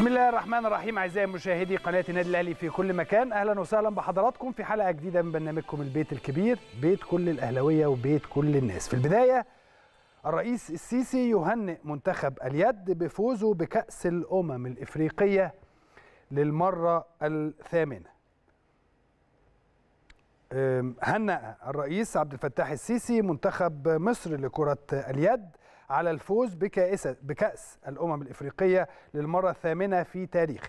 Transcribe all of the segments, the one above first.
بسم الله الرحمن الرحيم اعزائي مشاهدي قناه النادي الاهلي في كل مكان اهلا وسهلا بحضراتكم في حلقه جديده من برنامجكم البيت الكبير بيت كل الاهلاويه وبيت كل الناس في البدايه الرئيس السيسي يهنئ منتخب اليد بفوزه بكاس الامم الافريقيه للمره الثامنه هنأ الرئيس عبد الفتاح السيسي منتخب مصر لكره اليد على الفوز بكأس, بكأس الأمم الإفريقية للمرة الثامنة في تاريخه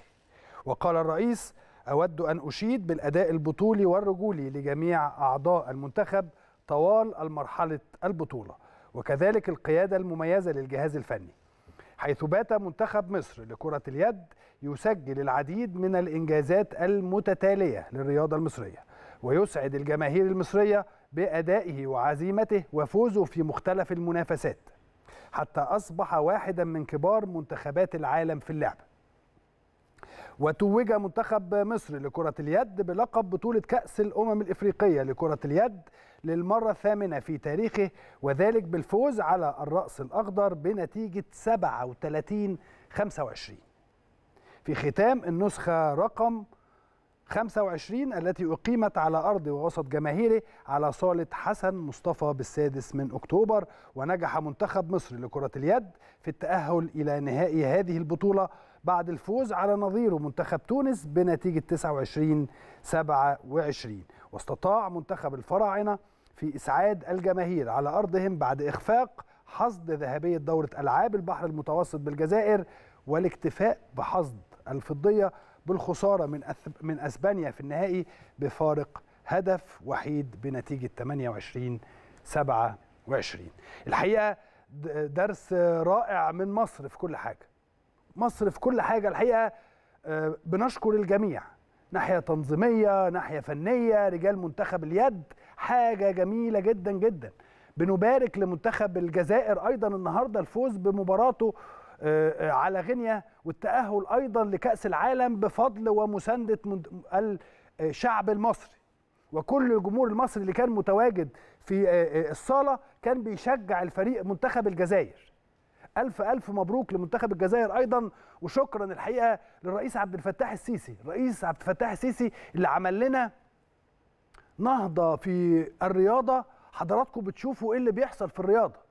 وقال الرئيس أود أن أشيد بالأداء البطولي والرجولي لجميع أعضاء المنتخب طوال المرحلة البطولة وكذلك القيادة المميزة للجهاز الفني حيث بات منتخب مصر لكرة اليد يسجل العديد من الإنجازات المتتالية للرياضة المصرية ويسعد الجماهير المصرية بأدائه وعزيمته وفوزه في مختلف المنافسات حتى أصبح واحدا من كبار منتخبات العالم في اللعبة وتوج منتخب مصر لكرة اليد بلقب بطولة كأس الأمم الإفريقية لكرة اليد للمرة الثامنة في تاريخه وذلك بالفوز على الرأس الأخضر بنتيجة 37 25 في ختام النسخة رقم 25 التي أقيمت على أرض ووسط جماهيره على صالة حسن مصطفى بالسادس من أكتوبر ونجح منتخب مصر لكرة اليد في التأهل إلى نهائي هذه البطولة بعد الفوز على نظيره منتخب تونس بنتيجة 29 27 واستطاع منتخب الفراعنة في إسعاد الجماهير على أرضهم بعد إخفاق حصد ذهبية دورة ألعاب البحر المتوسط بالجزائر والاكتفاء بحصد الفضية بالخساره من من اسبانيا في النهائي بفارق هدف وحيد بنتيجه 28 27 الحقيقه درس رائع من مصر في كل حاجه مصر في كل حاجه الحقيقه آه، بنشكر الجميع ناحيه تنظيميه ناحيه فنيه رجال منتخب اليد حاجه جميله جدا جدا بنبارك لمنتخب الجزائر ايضا النهارده الفوز بمباراته آه، آه، على غينيا والتأهل أيضا لكأس العالم بفضل ومساندة آه، الشعب المصري وكل الجمهور المصري اللي كان متواجد في الصالة كان بيشجع الفريق منتخب الجزائر ألف ألف مبروك لمنتخب الجزائر أيضا وشكرا الحقيقة للرئيس عبد الفتاح السيسي الرئيس عبد الفتاح السيسي اللي عمل لنا نهضة في الرياضة حضراتكم بتشوفوا إيه اللي بيحصل في الرياضة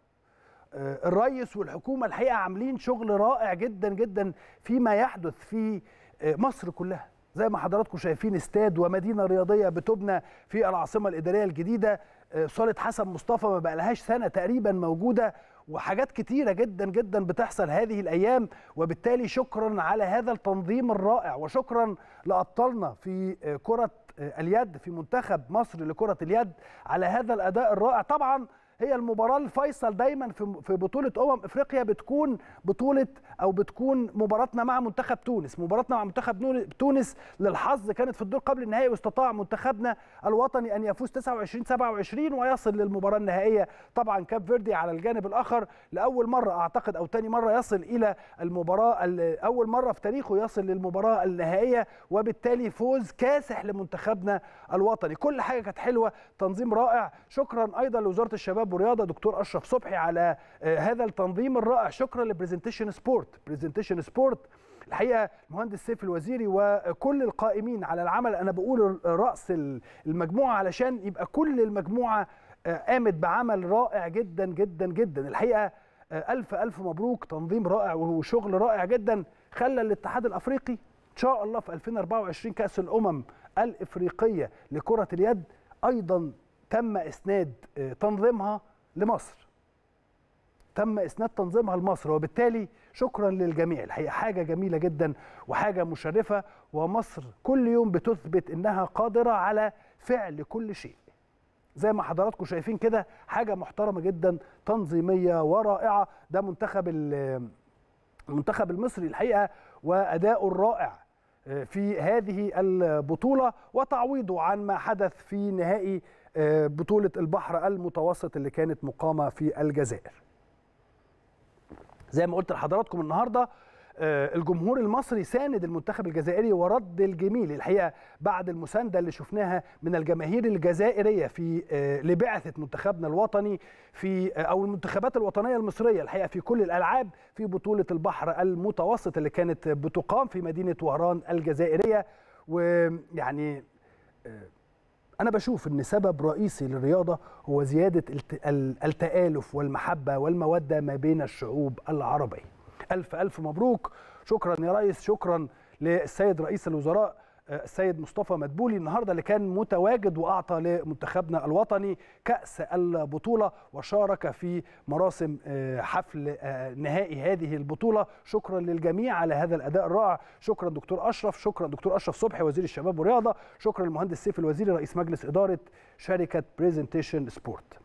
آه، الريس والحكومه الحقيقه عاملين شغل رائع جدا جدا فيما يحدث في آه، مصر كلها زي ما حضراتكم شايفين استاد ومدينه رياضيه بتبنى في العاصمه الاداريه الجديده آه، صاله حسن مصطفى ما بقالهاش سنه تقريبا موجوده وحاجات كتيرة جدا جدا بتحصل هذه الأيام وبالتالي شكرا على هذا التنظيم الرائع وشكرا لأبطالنا في كرة اليد في منتخب مصر لكرة اليد على هذا الأداء الرائع طبعا هي المباراه الفيصل دايما في في بطوله امم افريقيا بتكون بطوله او بتكون مباراتنا مع منتخب تونس مباراتنا مع منتخب تونس للحظ كانت في الدور قبل النهائي واستطاع منتخبنا الوطني ان يفوز 29 27 ويصل للمباراه النهائيه طبعا كاب فيردي على الجانب الاخر لاول مره اعتقد او ثاني مره يصل الى المباراه اول مره في تاريخه يصل للمباراه النهائيه وبالتالي فوز كاسح لمنتخبنا الوطني كل حاجه كانت حلوه تنظيم رائع شكرا ايضا لوزاره الشباب شباب ورياضه دكتور اشرف صبحي على آه، هذا التنظيم الرائع شكرا لبرزنتيشن سبورت برزنتيشن سبورت الحقيقه المهندس سيف الوزيري وكل القائمين على العمل انا بقول راس المجموعه علشان يبقى كل المجموعه قامت آه، بعمل رائع جدا جدا جدا الحقيقه آه، الف الف مبروك تنظيم رائع وشغل رائع جدا خلى الاتحاد الافريقي ان شاء الله في 2024 كاس الامم الافريقيه لكره اليد ايضا تم اسناد آه، تنظيمها لمصر تم اسناد تنظيمها لمصر وبالتالي شكرا للجميع الحقيقه حاجه جميله جدا وحاجه مشرفه ومصر كل يوم بتثبت انها قادره على فعل كل شيء زي ما حضراتكم شايفين كده حاجه محترمه جدا تنظيميه ورائعه ده منتخب المنتخب المصري الحقيقه واداؤه الرائع آه، في هذه البطوله وتعويضه عن ما حدث في نهائي آه، بطولة البحر المتوسط اللي كانت مقامة في الجزائر زي ما قلت لحضراتكم النهاردة آه، الجمهور المصري ساند المنتخب الجزائري ورد الجميل الحقيقه بعد المسانده اللي شفناها من الجماهير الجزائريه في آه، لبعثه منتخبنا الوطني في او المنتخبات الوطنيه المصريه الحقيقه في كل الالعاب في بطوله البحر المتوسط اللي كانت بتقام في مدينه وهران الجزائريه ويعني انا بشوف ان سبب رئيسي للرياضه هو زياده التالف والمحبه والموده ما بين الشعوب العربيه الف الف مبروك شكرا يا ريس شكرا للسيد رئيس الوزراء السيد مصطفى مدبولي النهارده اللي كان متواجد واعطى لمنتخبنا الوطني كاس البطوله وشارك في مراسم آه، حفل آه، نهائي هذه البطوله شكرا للجميع على هذا الاداء الرائع شكرا دكتور اشرف شكرا دكتور اشرف صبحي وزير الشباب والرياضه شكرا للمهندس سيف الوزيري رئيس مجلس اداره شركه بريزنتيشن سبورت